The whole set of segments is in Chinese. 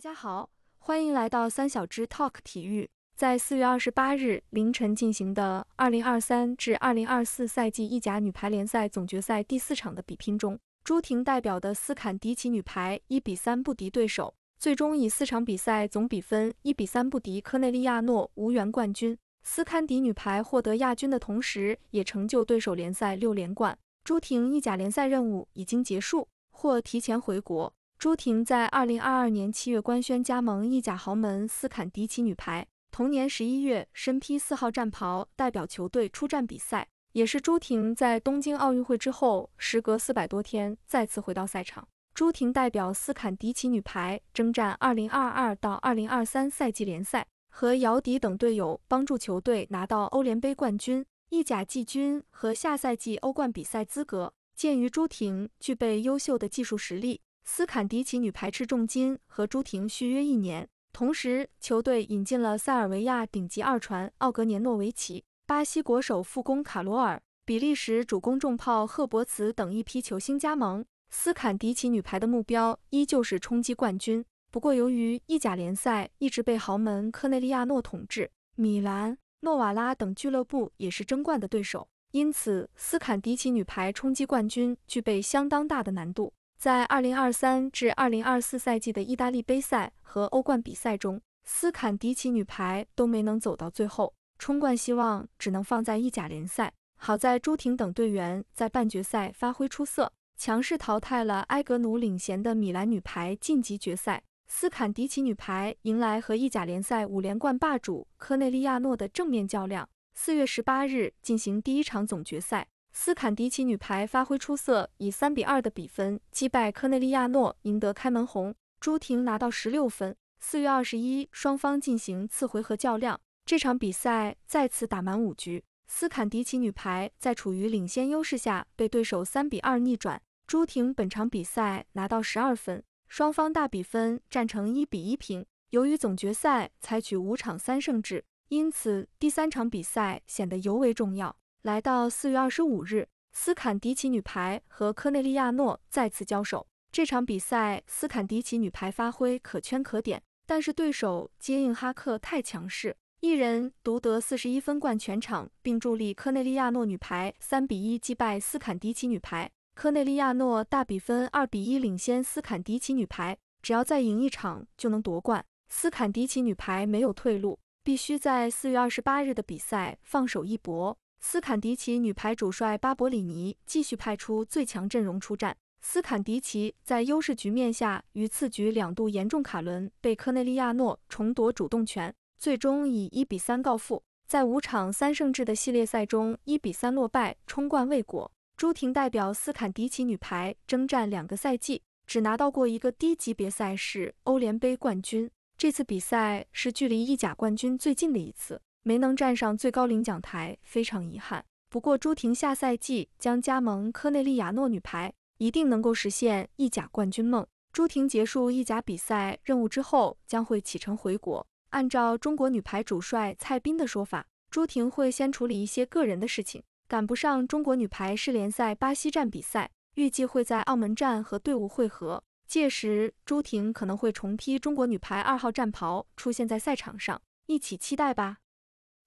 大家好，欢迎来到三小只 Talk 体育。在四月二十八日凌晨进行的二零二三至二零二四赛季意甲女排联赛总决赛第四场的比拼中，朱婷代表的斯坎迪奇女排一比三不敌对手，最终以四场比赛总比分一比三不敌科内利亚诺，无缘冠军。斯堪迪女排获得亚军的同时，也成就对手联赛六连冠。朱婷意甲联赛任务已经结束，或提前回国。朱婷在二零二二年七月官宣加盟意甲豪门斯坎迪奇女排。同年十一月，身披四号战袍，代表球队出战比赛，也是朱婷在东京奥运会之后，时隔四百多天再次回到赛场。朱婷代表斯坎迪奇女排征战二零二二到二零二三赛季联赛，和姚迪等队友帮助球队拿到欧联杯冠军、意甲季军和下赛季欧冠比赛资格。鉴于朱婷具备优秀的技术实力，斯坎迪奇女排斥重金和朱婷续约一年，同时球队引进了塞尔维亚顶级二传奥格年诺维奇、巴西国手副攻卡罗尔、比利时主攻重炮赫伯茨等一批球星加盟。斯坎迪奇女排的目标依旧是冲击冠军，不过由于意甲联赛一直被豪门科内利亚诺、统治米兰、诺瓦拉等俱乐部也是争冠的对手，因此斯坎迪奇女排冲击冠军具备相当大的难度。在二零二三至二零二四赛季的意大利杯赛和欧冠比赛中，斯坎迪奇女排都没能走到最后，冲冠希望只能放在意甲联赛。好在朱婷等队员在半决赛发挥出色，强势淘汰了埃格努领衔的米兰女排，晋级决赛。斯坎迪奇女排迎来和意甲联赛五连冠霸主科内利亚诺的正面较量，四月十八日进行第一场总决赛。斯坎迪奇女排发挥出色，以三比二的比分击败科内利亚诺，赢得开门红。朱婷拿到十六分。四月二十一，双方进行次回合较量。这场比赛再次打满五局。斯坎迪奇女排在处于领先优势下被对手三比二逆转。朱婷本场比赛拿到十二分。双方大比分战成一比一平。由于总决赛采取五场三胜制，因此第三场比赛显得尤为重要。来到四月二十五日，斯坎迪奇女排和科内利亚诺再次交手。这场比赛，斯坎迪奇女排发挥可圈可点，但是对手接应哈克太强势，一人独得四十一分，冠全场，并助力科内利亚诺女排三比一击败斯坎迪奇女排。科内利亚诺大比分二比一领先斯坎迪奇女排，只要再赢一场就能夺冠。斯坎迪奇女排没有退路，必须在四月二十八日的比赛放手一搏。斯坎迪奇女排主帅巴博里尼继续派出最强阵容出战。斯坎迪奇在优势局面下，于次局两度严重卡轮，被科内利亚诺重夺主动权，最终以一比三告负。在五场三胜制的系列赛中，一比三落败，冲冠未果。朱婷代表斯坎迪奇女排征战两个赛季，只拿到过一个低级别赛事欧联杯冠军。这次比赛是距离意甲冠军最近的一次。没能站上最高领奖台，非常遗憾。不过朱婷下赛季将加盟科内利亚诺女排，一定能够实现意甲冠军梦。朱婷结束意甲比赛任务之后，将会启程回国。按照中国女排主帅蔡斌的说法，朱婷会先处理一些个人的事情，赶不上中国女排世联赛巴西站比赛，预计会在澳门站和队伍会合。届时朱婷可能会重披中国女排二号战袍，出现在赛场上，一起期待吧。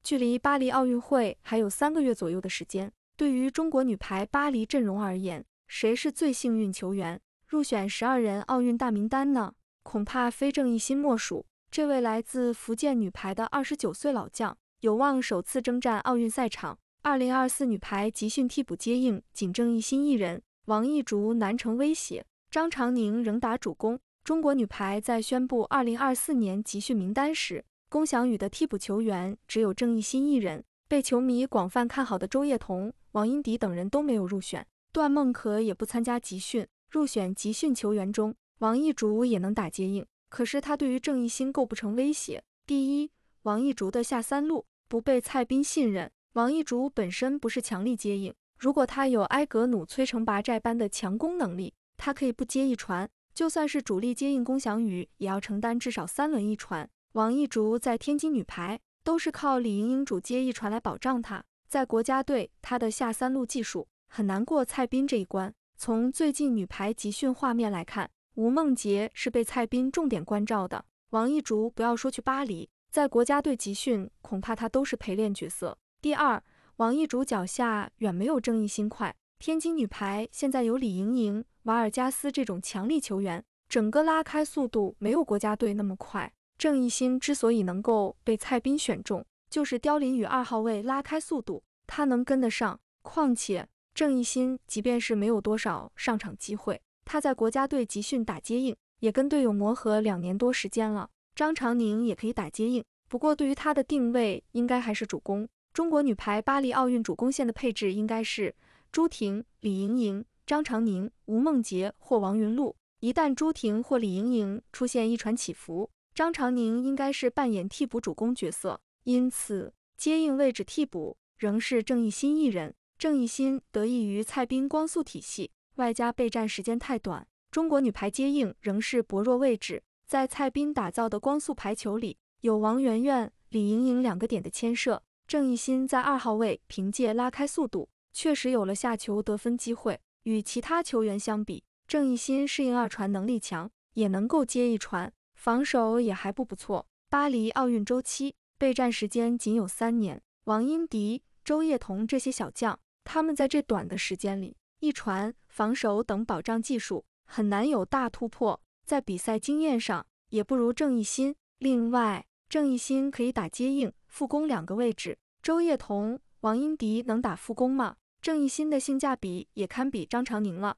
距离巴黎奥运会还有三个月左右的时间，对于中国女排巴黎阵容而言，谁是最幸运球员入选十二人奥运大名单呢？恐怕非郑益昕莫属。这位来自福建女排的二十九岁老将，有望首次征战奥运赛场。二零二四女排集训替补接应仅郑益昕一人，王艺竹难成威胁，张常宁仍打主攻。中国女排在宣布二零二四年集训名单时。龚翔宇的替补球员只有郑益昕一人，被球迷广泛看好的周叶彤、王英迪等人都没有入选。段梦可也不参加集训，入选集训球员中，王一竹也能打接应，可是他对于郑益昕构不成威胁。第一，王一竹的下三路不被蔡斌信任，王一竹本身不是强力接应。如果他有埃格努摧城拔寨般的强攻能力，他可以不接一传，就算是主力接应龚翔宇，也要承担至少三轮一传。王一竹在天津女排都是靠李盈莹主接一传来保障她，在国家队她的下三路技术很难过蔡斌这一关。从最近女排集训画面来看，吴梦洁是被蔡斌重点关照的。王一竹不要说去巴黎，在国家队集训恐怕她都是陪练角色。第二，王一竹脚下远没有郑益心快。天津女排现在有李盈莹、瓦尔加斯这种强力球员，整个拉开速度没有国家队那么快。郑益昕之所以能够被蔡斌选中，就是刁林与二号位拉开速度，他能跟得上。况且郑益昕即便是没有多少上场机会，他在国家队集训打接应，也跟队友磨合两年多时间了。张常宁也可以打接应，不过对于他的定位，应该还是主攻。中国女排巴黎奥运主攻线的配置应该是朱婷、李盈莹、张常宁、吴梦洁或王云露。一旦朱婷或李盈莹出现一传起伏，张常宁应该是扮演替补主攻角色，因此接应位置替补仍是郑益昕一人。郑益昕得益于蔡斌光速体系，外加备战时间太短，中国女排接应仍是薄弱位置。在蔡斌打造的光速排球里，有王媛媛、李盈莹两个点的牵涉。郑益昕在二号位凭借拉开速度，确实有了下球得分机会。与其他球员相比，郑益昕适应二传能力强，也能够接一传。防守也还不不错。巴黎奥运周期备战时间仅有三年，王英迪、周叶彤这些小将，他们在这短的时间里，一传、防守等保障技术很难有大突破，在比赛经验上也不如郑怡星。另外，郑怡星可以打接应、副攻两个位置，周叶彤、王英迪能打副攻吗？郑怡星的性价比也堪比张常宁了。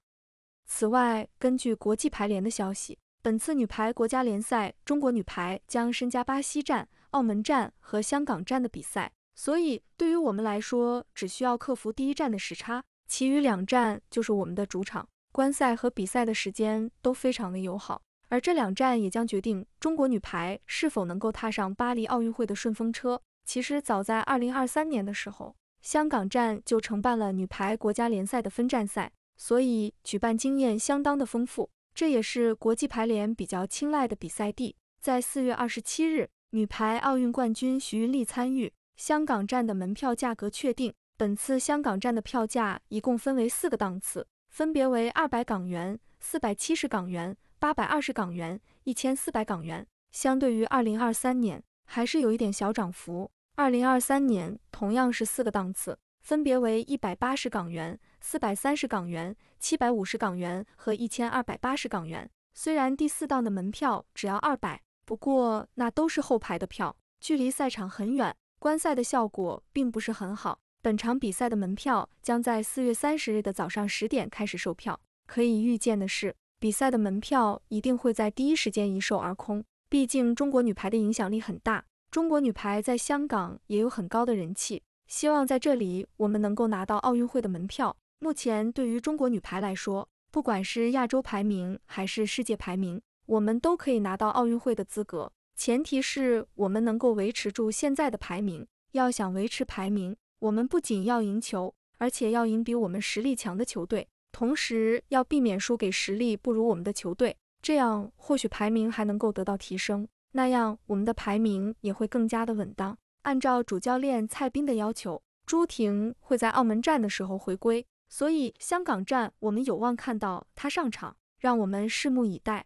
此外，根据国际排联的消息。本次女排国家联赛，中国女排将参加巴西站、澳门站和香港站的比赛，所以对于我们来说，只需要克服第一站的时差，其余两站就是我们的主场，观赛和比赛的时间都非常的友好。而这两站也将决定中国女排是否能够踏上巴黎奥运会的顺风车。其实早在2023年的时候，香港站就承办了女排国家联赛的分站赛，所以举办经验相当的丰富。这也是国际排联比较青睐的比赛地。在四月二十七日，女排奥运冠军徐云丽参与香港站的门票价格确定。本次香港站的票价一共分为四个档次，分别为二百港元、四百七十港元、八百二十港元、一千四百港元。相对于二零二三年，还是有一点小涨幅。二零二三年同样是四个档次，分别为一百八十港元。四百三十港元、七百五十港元和一千二百八十港元。虽然第四档的门票只要二百，不过那都是后排的票，距离赛场很远，观赛的效果并不是很好。本场比赛的门票将在四月三十日的早上十点开始售票。可以预见的是，比赛的门票一定会在第一时间一售而空。毕竟中国女排的影响力很大，中国女排在香港也有很高的人气。希望在这里我们能够拿到奥运会的门票。目前对于中国女排来说，不管是亚洲排名还是世界排名，我们都可以拿到奥运会的资格。前提是我们能够维持住现在的排名。要想维持排名，我们不仅要赢球，而且要赢比我们实力强的球队，同时要避免输给实力不如我们的球队。这样或许排名还能够得到提升，那样我们的排名也会更加的稳当。按照主教练蔡斌的要求，朱婷会在澳门站的时候回归。所以，香港站我们有望看到他上场，让我们拭目以待。